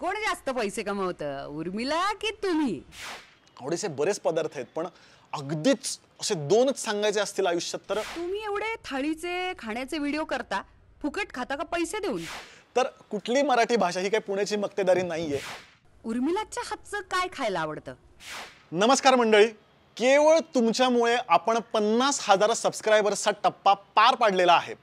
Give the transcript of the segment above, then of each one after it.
कोण जास्त पैसे कमवतं उर्मिला की तुम्ही आवडीचे बरेच पदार्थ आहेत पण अगदीच असे दोनच सांगायचे असतील आयुष्यात तर तुम्ही एवढे थाळीचे खाण्याचे व्हिडिओ करता फुकट खाता का पैसे देऊन तर कुठली मराठी भाषा ही काही पुण्याची मक्तेदारी नाहीये उर्मिलाच्या हातचं काय खायला आवडतं नमस्कार मंडळी केवळ तुमच्यामुळे आपण पन्नास हजार सबस्क्रायबर्सचा टप्पा पार पाडलेला आहे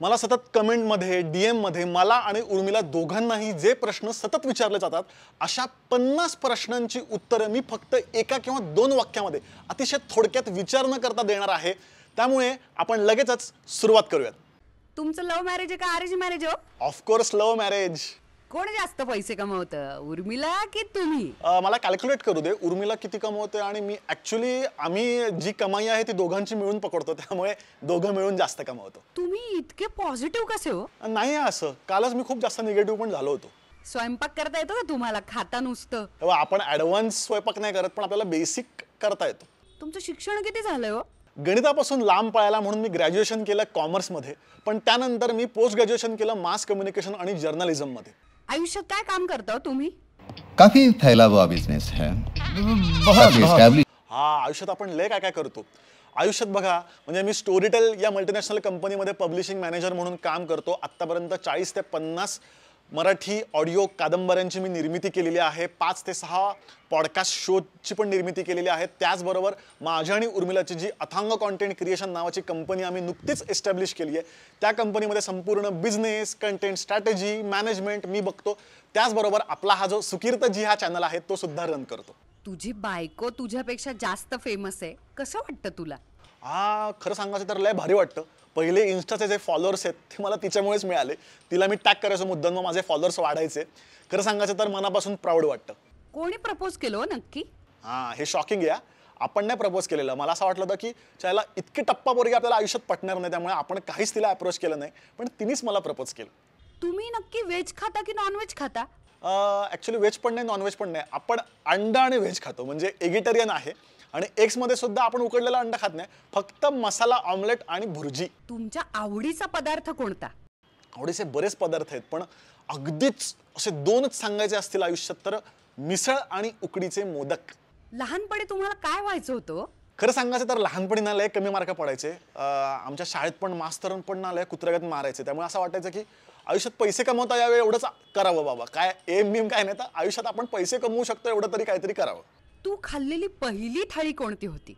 मला सतत कमेंटमध्ये डीएम मध्ये मला आणि उर्मिला दोघांनाही जे प्रश्न सतत विचारले जातात अशा पन्नास प्रश्नांची उत्तरं मी फक्त एका किंवा दोन वाक्यामध्ये अतिशय थोडक्यात विचार न करता देणार आहे त्यामुळे आपण लगेचच सुरुवात करूयात तुमचं लव्ह मॅरेज आहे का arrange marriage of course love marriage कोण जास्त पैसे कमवत उर्मिला की तुम्ही मला कॅल्क्युलेट करू दे उर्मिला किती कमवते आणि मी ऍक्च्युली आम्ही जी कमाई आहे ती दोघांची मिळून पकडतो त्यामुळे दोघं मिळून जास्त कमावतो तुम्ही इतके पॉझिटिव्ह कसे हो नाही असं कालच मी खूप जास्त निगेटिव्ह पण झालो होतो स्वयंपाक करता येतो का तुम्हाला खाता नुसतं हो, आपण ऍडव्हान्स स्वयंपाक नाही करत पण आपल्याला बेसिक करता येतो तुमचं शिक्षण किती झालंय हो गणितापासून लांब पळायला म्हणून मी ग्रॅज्युएशन केलं कॉमर्स मध्ये पण त्यानंतर मी पोस्ट ग्रॅज्युएशन केलं मास कम्युनिकेशन आणि मध्ये आयुष्यात काय काम करता हो तुम्ही काफी फैला हुआ बिजनेस है हा आयुष्यात आपण लय काय काय करतो आयुष्यात बघा म्हणजे मी स्टोरीटेल या मल्टीनॅशनल कंपनीमध्ये पब्लिशिंग मॅनेजर म्हणून काम करतो आतापर्यंत चाळीस ते पन्नास मराठी ऑडिओ कादंबऱ्यांची मी निर्मिती केलेली आहे पाच ते सहा पॉडकास्ट शोची पण निर्मिती केलेली आहे त्याचबरोबर माझ्या आणि उर्मिलाची जी अथांग कॉन्टेंट क्रिएशन नावाची कंपनी आम्ही नुकतीच एस्टॅब्लिश केली आहे त्या कंपनीमध्ये संपूर्ण बिझनेस कंटेंट स्ट्रॅटेजी मॅनेजमेंट मी बघतो त्याचबरोबर आपला हा जो सुकीर्त जी हा चॅनल आहे तो सुद्धा रन करतो तुझी बायको तुझ्यापेक्षा जास्त फेमस आहे कसं वाटतं तुला हा खरं सांगायचं तर लय भारी वाटतं पहिले इन्स्टाचे जे फॉलोअर्स आहेत ते मला तिच्यामुळेच मिळाले तिला मी टॅग करायचो मुद्दा मग माझे फॉलोअर्स वाढायचे खरं सांगायचं तर मनापासून प्राऊड वाटतं कोणी प्रपोज केलं हो नक्की हां हे शॉकिंग या आपण नाही प्रपोज केलेलं मला असं वाटलं होतं की त्याला इतकी टप्पा पोरगी आपल्याला आयुष्यात पटणार नाही त्यामुळे आपण काहीच तिला अप्रोच केलं नाही पण तिनेच मला प्रपोज केलं तुम्ही नक्की व्हेज खाता की नॉनव्हेज खाता ॲक्च्युली व्हेज पण नाही नॉनव्हेज पण नाही आपण अंडा आणि व्हेज खातो म्हणजे एगिटेरियन आहे आणि एक्स मध्ये सुद्धा आपण उकडलेला अंडा खात नाही फक्त मसाला ऑमलेट आणि भुर्जी तुमच्या आवडीचा पदार्थ कोणता आवडीचे बरेच पदार्थ आहेत पण अगदीच असे दोनच सांगायचे असतील आयुष्यात तर मिसळ आणि उकडीचे मोदक लहानपणी तुम्हाला काय व्हायचं होतं खरं सांगायचं तर लहानपणी ना लय कमी मार्क पडायचे आमच्या शाळेत पण मास्तर पण ना लय मारायचे त्यामुळे असं वाटायचं की आयुष्यात पैसे कमवता यावे एवढंच करावं बाबा काय एम बीम काय नाही तर आयुष्यात आपण पैसे कमवू शकतो एवढं तरी काहीतरी करावं तू खाल्लेली पहिली थाळी कोणती होती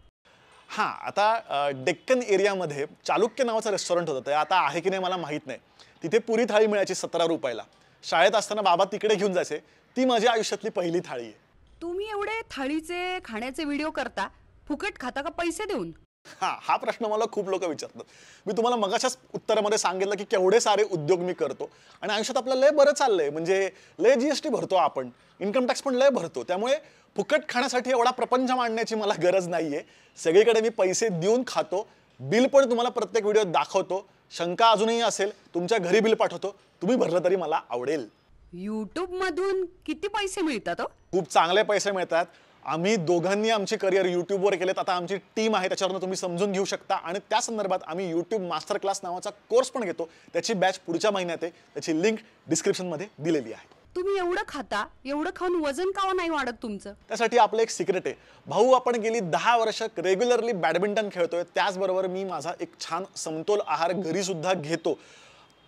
हां आता डेक्कन एरियामध्ये चालुक्य नावाचं रेस्टॉरंट होतं ते आता आहे की नाही मला माहीत नाही तिथे पुरी थाळी मिळायची सतरा रुपयाला शाळेत असताना बाबा तिकडे घेऊन जायचे ती माझ्या आयुष्यातली पहिली थाळी आहे तुम्ही एवढे थाळीचे खाण्याचे व्हिडिओ करता फुकट खाता का पैसे देऊन हा हा प्रश्न मला खूप लोक विचारतात मी तुम्हाला मगाशाच उत्तरामध्ये सांगितलं की केवढे सारे उद्योग मी करतो आणि आयुष्यात आपलं लय बरं चाललंय म्हणजे लय जीएसटी भरतो आपण इन्कम टॅक्स पण लय भरतो त्यामुळे फुकट खाण्यासाठी एवढा प्रपंच मांडण्याची मला गरज नाहीये सगळीकडे मी पैसे देऊन खातो बिल पण तुम्हाला प्रत्येक व्हिडिओ दाखवतो शंका अजूनही असेल तुमच्या घरी बिल पाठवतो तुम्ही भरलं तरी मला आवडेल युट्यूब मधून किती पैसे मिळतात हो? खूप चांगले पैसे मिळतात आम्ही दोघांनी आमचे करिअर यूट्यूबवर केलेत आता आमची टीम आहे त्याच्यावरून तुम्ही समजून घेऊ शकता आणि त्या संदर्भात आम्ही यूट्यूब मास्टर क्लास नावाचा कोर्स पण घेतो त्याची बॅच पुढच्या महिन्यात आहे त्याची लिंक डिस्क्रिप्शनमध्ये दिलेली आहे तुम्ही एवढं खाता एवढं खाऊन वजन का नाही वाढत तुमचं त्यासाठी आपलं एक सिक्रेट आहे भाऊ आपण गेली दहा वर्ष रेग्युलरली बॅडमिंटन खेळतोय त्याचबरोबर मी माझा एक छान समतोल आहार घरी सुद्धा घेतो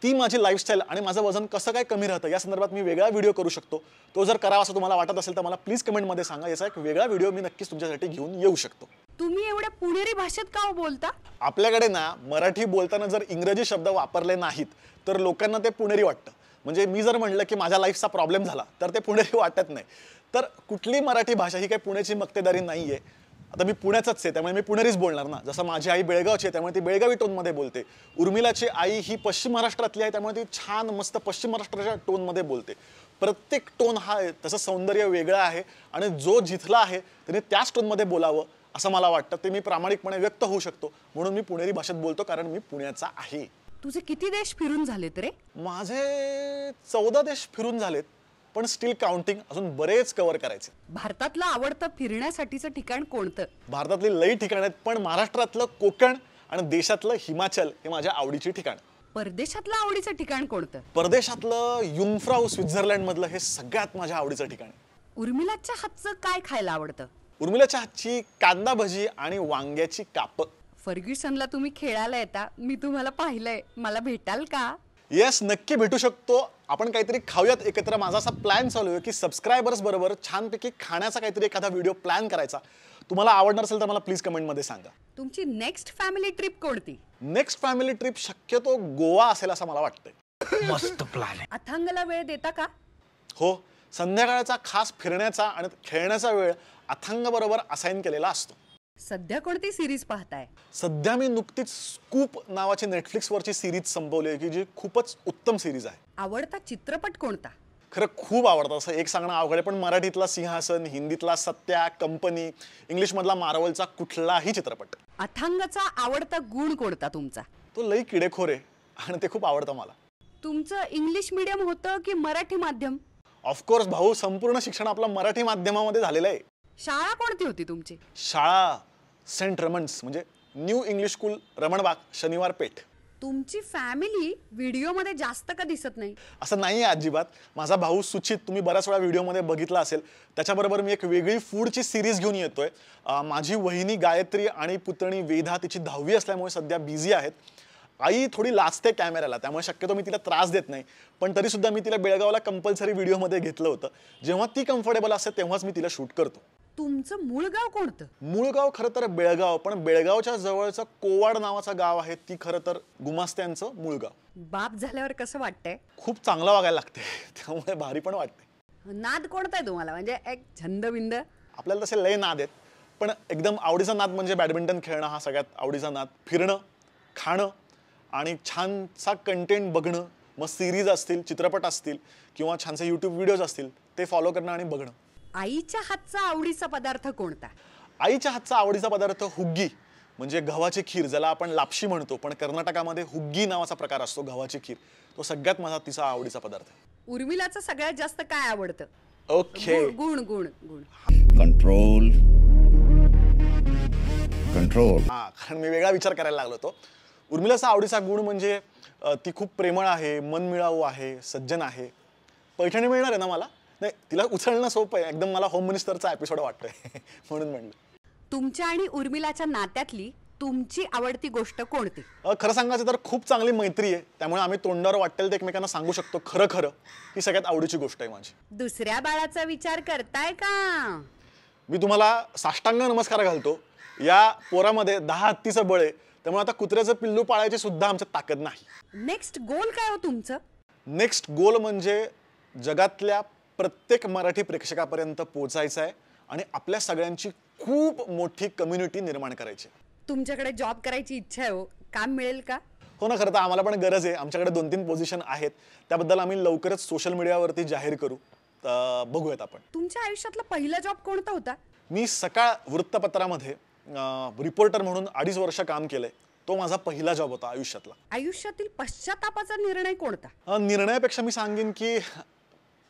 ती माझी लाईफस्टाईल आणि माझं वजन कसं काय कमी राहतं या संदर्भात मी वेगळा व्हिडिओ करू शकतो तो जर करावा असं तुम्हाला वाटत असेल तर मला प्लीज कमेंटमध्ये सांगा याचा एक वेगळा व्हिडिओ मी नक्कीच तुमच्यासाठी घेऊन येऊ शकतो तुम्ही एवढ्या पुणेरी भाषेत का हो बोलता आपल्याकडे ना मराठी बोलताना जर इंग्रजी शब्द वापरले नाहीत तर लोकांना ते पुणेरी वाटतं म्हणजे मी जर म्हणलं की माझ्या लाईफचा प्रॉब्लेम झाला तर ते पुणेरी वाटत नाही तर कुठली मराठी भाषा ही काही पुण्याची मक्तेदारी नाही आहे आता मी पुण्याचाच आहे त्यामुळे मी पुणेरीच बोलणार ना जसं माझी आई बेळगावची आहे त्यामुळे ती बेळगावी टोनमध्ये बोलते उर्मिलाची आई ही पश्चिम महाराष्ट्रातली आहे त्यामुळे ती छान मस्त पश्चिम महाराष्ट्राच्या टोनमध्ये बोलते प्रत्येक टोन हा तसं सौंदर्य वेगळं आहे आणि जो जिथला आहे त्याने त्याच टोनमध्ये बोलावं असं मला वाटतं ते मी प्रामाणिकपणे व्यक्त होऊ शकतो म्हणून मी पुणेरी भाषेत बोलतो कारण मी पुण्याचा आहे तुझे किती देश फिरून झालेत रे माझे चौदा देश फिरून झालेत पण स्टील काउंटिंग अजून बरेच कव्हर करायचे भारतातलं आवडतं फिरण्यासाठीचं ठिकाण कोणतं भारतातली लई ठिकाण आहेत पण महाराष्ट्रातलं कोकण आणि देशातलं हिमाचल हे माझ्या आवडीचे ठिकाण परदेशातलं आवडीचं ठिकाण कोणतं परदेशातलं युंफ्राऊ स्वित्झर्लंड मधलं हे सगळ्यात माझ्या आवडीचं ठिकाण उर्मिलाच्या हातचं काय खायला आवडतं उर्मिलाच्या हातची कांदा भजी आणि वांग्याची काप फर्ग्युसनला तुम्ही खेळायला येता मी तुम्हाला पाहिलंय मला भेटाल का येस नक्की भेटू शकतो आपण काहीतरी खाऊयात एकत्र माझा असा प्लॅन चालू आहे की सबस्क्रायबर्स बरोबर छानपैकी खाण्याचा काहीतरी एखादा व्हिडिओ प्लॅन करायचा तुम्हाला आवडणार असेल तर मला प्लीज कमेंट मध्ये सांगा तुमची नेक्स्ट फॅमिली ट्रिप कोणती नेक्स्ट फॅमिली ट्रिप शक्यतो गोवा असेल असं मला वाटतंय मस्त प्लॅन अथांगला वेळ देता का हो संध्याकाळचा खास फिरण्याचा आणि खेळण्याचा वेळ अथांग बरोबर असाईन केलेला असतो सध्या कोणती सिरीज पाहताय सध्या मी नुकतीच स्कूप नावाची नेटफ्लिक्स वरची सिरीज संपवली आहे की जी खूपच उत्तम सिरीज आहे आवडता चित्रपट कोणता खरं खूप आवडतं असं एक सांगणं अवघड आहे पण मराठीतला सिंहासन हिंदीतला सत्या कंपनी इंग्लिशमधला मार्वलचा कुठलाही चित्रपट अथांगचा आवडता गुण कोणता तुमचा तो लई किडेखोर आहे आणि ते खूप आवडतं मला तुमचं इंग्लिश मीडियम होतं की मराठी माध्यम ऑफकोर्स भाऊ संपूर्ण शिक्षण आपलं मराठी माध्यमामध्ये झालेलं आहे शाळा कोणती होती तुमची शाळा सेंट रमन्स म्हणजे न्यू इंग्लिश स्कूल रमणबाग शनिवार पेठ तुमची फॅमिली व्हिडिओमध्ये जास्त का दिसत नाही असं नाही आहे अजिबात माझा भाऊ सुचित तुम्ही बऱ्याच वेळा व्हिडिओमध्ये बघितला असेल त्याच्याबरोबर मी एक वेगळी फूडची सिरीज घेऊन येतोय माझी वहिनी गायत्री आणि पुतणी वेधा तिची दहावी असल्यामुळे सध्या बिझी आहेत आई थोडी लाचते कॅमेऱ्याला त्यामुळे शक्यतो मी तिला त्रास देत नाही पण तरीसुद्धा मी तिला बेळगावला कंपल्सरी व्हिडिओमध्ये घेतलं होतं जेव्हा ती कम्फर्टेबल असते तेव्हाच मी तिला शूट करतो तुमचं मूळ गाव कोणतं मूळ गाव खरं तर बेळगाव पण बेळगावच्या जवळचं कोवाड नावाचं गाव आहे ती खरं तर गुमास्त्यांचं मूळ गाव बाप झाल्यावर कसं वाटतंय खूप चांगलं वागायला लागते त्यामुळे भारी पण वाटते नाद कोणता तुम्हाला म्हणजे एक छंद बिंद आपल्याला तसे लय नाद आहेत पण एकदम आवडीचा नाद म्हणजे बॅडमिंटन खेळणं हा सगळ्यात आवडीचा नाद फिरणं खाणं आणि छानसा कंटेंट बघणं मग सिरीज असतील चित्रपट असतील किंवा छानसे युट्यूब व्हिडिओज असतील ते फॉलो करणं आणि बघणं आईच्या हातचा आवडीचा पदार्थ कोणता आईच्या हातचा आवडीचा पदार्थ हुग्गी म्हणजे गव्हाची खीर ज्याला आपण लापशी म्हणतो पण कर्नाटकामध्ये हुग्गी नावाचा प्रकार असतो गव्हाची खीर तो सगळ्यात माझा तिचा आवडीचा पदार्थ उर्मिलाचं सगळ्यात जास्त काय आवडतं ओके गुण गुण गुण कंट्रोल कंट्रोल हा कारण मी वेगळा विचार करायला लागलो होतो उर्मिलाचा आवडीचा गुण म्हणजे ती खूप प्रेमळ आहे मनमिळाऊ आहे सज्जन आहे पैठणी मिळणार आहे ना मला नाही तिला उचलणं सोपं आहे एकदम मला होम मिनिस्टरचा एपिसोड वाटतोय म्हणून म्हणलं तुमच्या आणि उर्मिलाच्या नात्यातली तुमची आवडती गोष्ट कोणती खरं सांगायचं तर खूप चांगली मैत्री आहे त्यामुळे आम्ही तोंडावर वाटेल ते एकमेकांना सांगू शकतो खरं खरं ही सगळ्यात आवडीची गोष्ट आहे माझी दुसऱ्या बाळाचा विचार करताय का मी तुम्हाला साष्टांग नमस्कार घालतो या पोरामध्ये दहा हत्तीचं बळ आहे त्यामुळे आता कुत्र्याचं पिल्लू पाळायची सुद्धा आमच्या ताकद नाही नेक्स्ट गोल काय हो तुमचं नेक्स्ट गोल म्हणजे जगातल्या प्रत्येक मराठी प्रेक्षकापर्यंत पोचायचं आहे आणि आपल्या सगळ्यांची खूप मोठी कम्युनिटी निर्माण करायची तुमच्याकडे जॉब करायची इच्छा आहे हो काम मिळेल का हो ना खरं तर आम्हाला पण गरज आहे आमच्याकडे दोन तीन पोझिशन आहेत त्याबद्दल आम्ही लवकरच सोशल मीडियावरती जाहीर करू बघूयात आपण तुमच्या आयुष्यातला पहिला जॉब कोणता होता मी सकाळ वृत्तपत्रामध्ये रिपोर्टर म्हणून अडीच वर्ष काम केलंय तो माझा पहिला जॉब होता आयुष्यातला आयुष्यातील पश्चातापाचा निर्णय कोणता निर्णयापेक्षा मी सांगेन की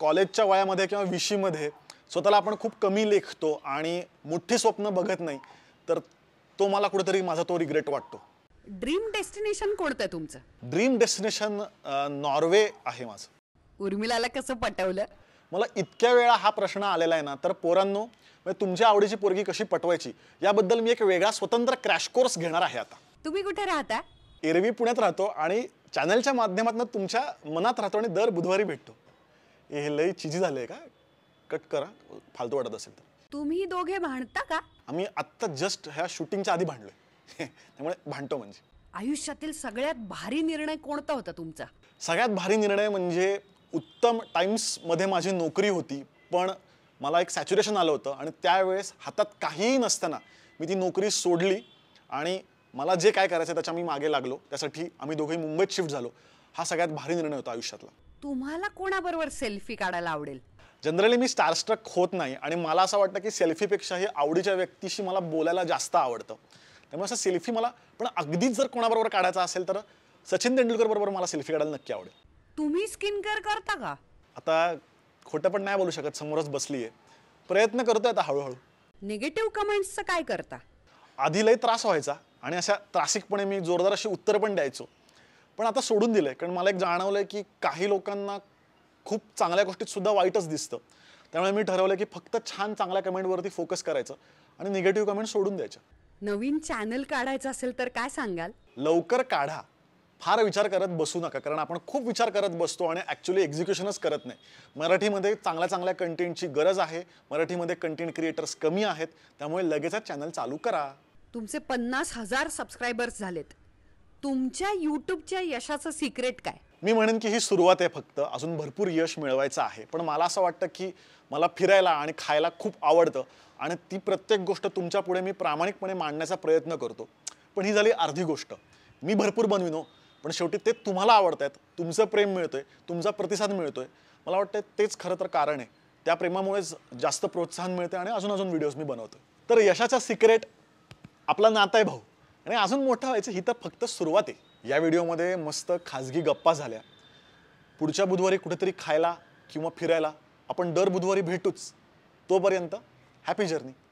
कॉलेजच्या वयामध्ये किंवा विशीमध्ये स्वतःला आपण खूप कमी लेखतो आणि मोठी स्वप्न बघत नाही तर तो मला कुठेतरी माझा तो रिग्रेट वाटतो ड्रीम डेस्टिनेशन कोणतं आहे तुमचं ड्रीम डेस्टिनेशन नॉर्वे आहे माझं उर्मिलाला कसं पटवलं मला इतक्या वेळा हा प्रश्न आलेला आहे ना तर पोरांनो म्हणजे तुमच्या आवडीची पोरगी कशी पटवायची याबद्दल मी एक वेगळा स्वतंत्र क्रॅश कोर्स घेणार आहे आता तुम्ही कुठे राहता एरवी पुण्यात राहतो आणि चॅनलच्या माध्यमातून तुमच्या मनात राहतो आणि दर बुधवारी भेटतो हे लय चिजी झालंय का कट करा फालतू वाटत असेल तर तुम्ही दोघे भांडता का आम्ही आत्ता जस्ट ह्या शूटिंगच्या आधी भांडलोय त्यामुळे भांडतो म्हणजे आयुष्यातील सगळ्यात भारी निर्णय कोणता होता तुमचा सगळ्यात भारी निर्णय म्हणजे उत्तम टाइम्स मध्ये माझी नोकरी होती पण मला एक सॅच्युरेशन आलं होतं आणि त्यावेळेस हातात काहीही नसताना मी ती नोकरी सोडली आणि मला जे काय करायचं त्याच्या मी मागे लागलो त्यासाठी आम्ही दोघे मुंबईत शिफ्ट झालो हा सगळ्यात भारी निर्णय होता आयुष्यातला तुम्हाला कोणाबरोबर सेल्फी काढायला आवडेल जनरली मी स्टारस्ट्रक होत नाही आणि मला असं वाटतं की हे आवडीच्या व्यक्तीशी मला बोलायला जास्त आवडतं त्यामुळे असं सेल्फी मला पण अगदीच जर कोणाबरोबर काढायचा असेल तर सचिन तेंडुलकर बरोबर मला सेल्फी काढायला नक्की आवडेल तुम्ही स्किन केअर करता का आता खोटं पण नाही बोलू शकत समोरच बसली आहे प्रयत्न करतोय आता हळूहळू निगेटिव्ह कमेंट्सचं काय करता आधी लय त्रास व्हायचा आणि अशा त्रासिकपणे मी जोरदार अशी उत्तर पण द्यायचो पण आता सोडून दिलं आहे कारण मला एक जाणवलं आहे की काही लोकांना खूप चांगल्या गोष्टीत सुद्धा वाईटच दिसतं त्यामुळे मी ठरवलं की फक्त छान चांगल्या कमेंटवरती फोकस करायचं आणि निगेटिव्ह कमेंट सोडून द्यायचं नवीन चॅनल काढायचं असेल तर काय सांगाल लवकर काढा फार विचार करत बसू नका कारण आपण खूप विचार करत बसतो आणि ॲक्च्युली एक्झिक्युशनच करत नाही मराठीमध्ये चांगल्या चांगल्या कंटेंटची गरज आहे मराठीमध्ये कंटेंट क्रिएटर्स कमी आहेत त्यामुळे लगेचच चॅनल चालू करा तुमचे पन्नास हजार सबस्क्रायबर्स झालेत तुमच्या युट्यूबच्या यशाचं सिक्रेट काय मी म्हणेन की ही सुरुवात आहे फक्त अजून भरपूर यश मिळवायचं आहे पण मला असं वाटतं की मला फिरायला आणि खायला खूप आवडतं आणि ती प्रत्येक गोष्ट तुमच्या पुढे मी प्रामाणिकपणे मांडण्याचा प्रयत्न करतो पण ही झाली अर्धी गोष्ट मी भरपूर बनविनो हो. पण शेवटी ते तुम्हाला आवडत आहेत तुमचं प्रेम आहे तुमचा प्रतिसाद मिळतोय मला वाटतं तेच खरं तर कारण आहे त्या प्रेमामुळेच जास्त प्रोत्साहन मिळते आणि अजून अजून व्हिडिओज मी बनवतो तर यशाचा सिक्रेट आपला नाता आहे भाऊ आणि अजून मोठं व्हायचं ही तर फक्त सुरुवात आहे या व्हिडिओमध्ये मस्त खाजगी गप्पा झाल्या पुढच्या बुधवारी कुठेतरी खायला किंवा फिरायला आपण दर बुधवारी भेटूच तोपर्यंत हॅपी जर्नी